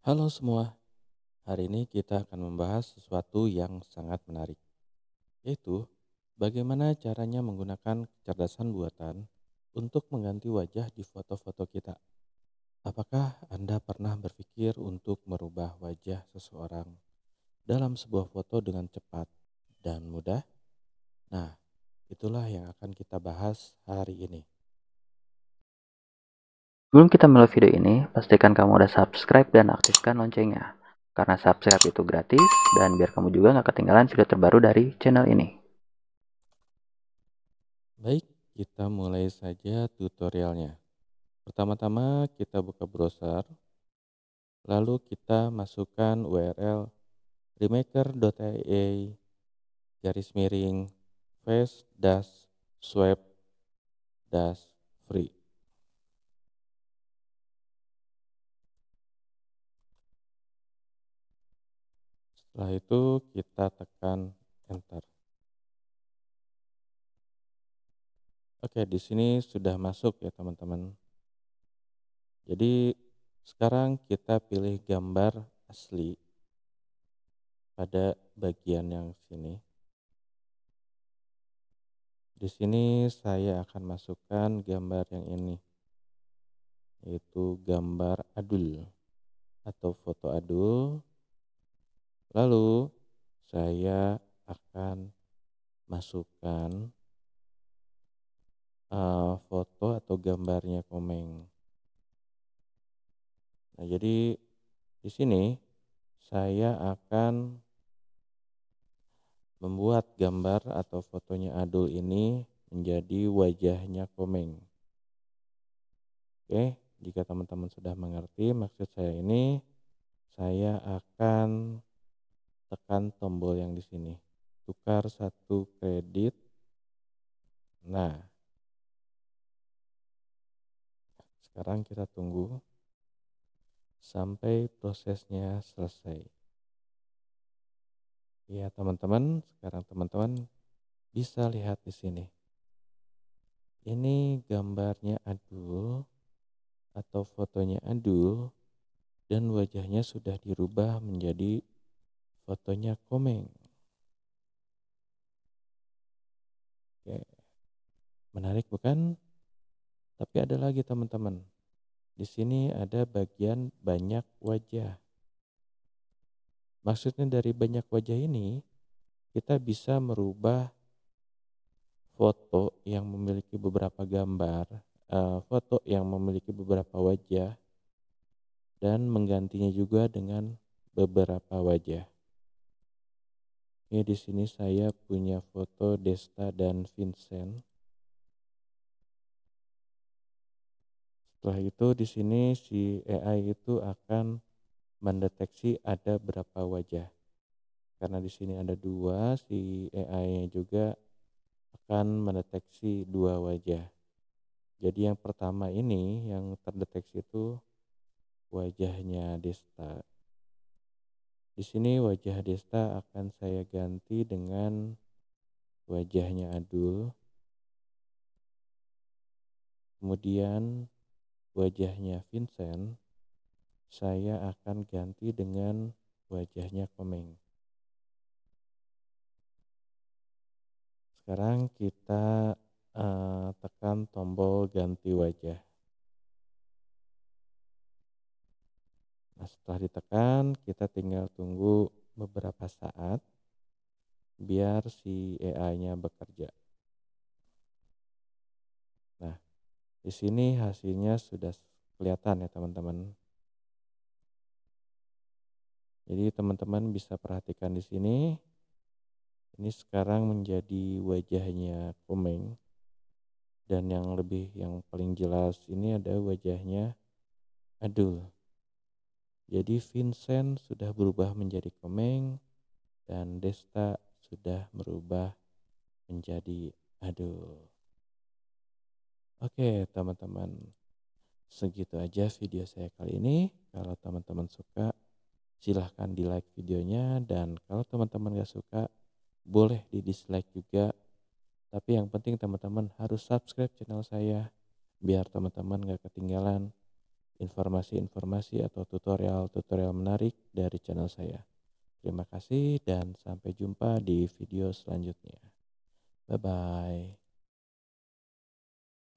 Halo semua, hari ini kita akan membahas sesuatu yang sangat menarik, yaitu bagaimana caranya menggunakan kecerdasan buatan untuk mengganti wajah di foto-foto kita. Apakah Anda pernah berpikir untuk merubah wajah seseorang dalam sebuah foto dengan cepat dan mudah? Nah, itulah yang akan kita bahas hari ini. Sebelum kita mulai video ini, pastikan kamu udah subscribe dan aktifkan loncengnya. Karena subscribe itu gratis, dan biar kamu juga nggak ketinggalan video terbaru dari channel ini. Baik, kita mulai saja tutorialnya. Pertama-tama kita buka browser, lalu kita masukkan URL remaker.ie garis miring face dash swap dash free. Setelah itu kita tekan enter. Oke, di sini sudah masuk ya teman-teman. Jadi sekarang kita pilih gambar asli pada bagian yang sini. Di sini saya akan masukkan gambar yang ini, yaitu gambar adul atau foto adul Lalu saya akan masukkan uh, foto atau gambarnya Komeng. Nah, jadi di sini saya akan membuat gambar atau fotonya Adul ini menjadi wajahnya Komeng. Oke, jika teman-teman sudah mengerti maksud saya ini, saya akan tekan tombol yang di sini tukar satu kredit nah sekarang kita tunggu sampai prosesnya selesai ya teman-teman sekarang teman-teman bisa lihat di sini ini gambarnya Adul atau fotonya Adul dan wajahnya sudah dirubah menjadi fotonya komeng. Oke. Menarik bukan? Tapi ada lagi teman-teman. Di sini ada bagian banyak wajah. Maksudnya dari banyak wajah ini kita bisa merubah foto yang memiliki beberapa gambar, eh, foto yang memiliki beberapa wajah dan menggantinya juga dengan beberapa wajah. Ini iya, di sini saya punya foto Desta dan Vincent. Setelah itu di sini si AI itu akan mendeteksi ada berapa wajah. Karena di sini ada dua, si ai juga akan mendeteksi dua wajah. Jadi yang pertama ini yang terdeteksi itu wajahnya Desta. Di sini wajah Desta akan saya ganti dengan wajahnya Adul. Kemudian wajahnya Vincent saya akan ganti dengan wajahnya Komeng. Sekarang kita uh, tekan tombol ganti wajah. Nah, setelah ditekan, kita tinggal tunggu beberapa saat biar si AI-nya bekerja. Nah, di sini hasilnya sudah kelihatan ya, teman-teman. Jadi, teman-teman bisa perhatikan di sini. Ini sekarang menjadi wajahnya Komeng. Dan yang lebih yang paling jelas ini ada wajahnya Adul. Jadi Vincent sudah berubah menjadi Komeng dan Desta sudah berubah menjadi aduh. Oke teman-teman, segitu aja video saya kali ini. Kalau teman-teman suka, silahkan di like videonya dan kalau teman-teman gak suka, boleh di dislike juga. Tapi yang penting teman-teman harus subscribe channel saya biar teman-teman gak ketinggalan informasi-informasi atau tutorial-tutorial menarik dari channel saya. Terima kasih dan sampai jumpa di video selanjutnya. Bye-bye.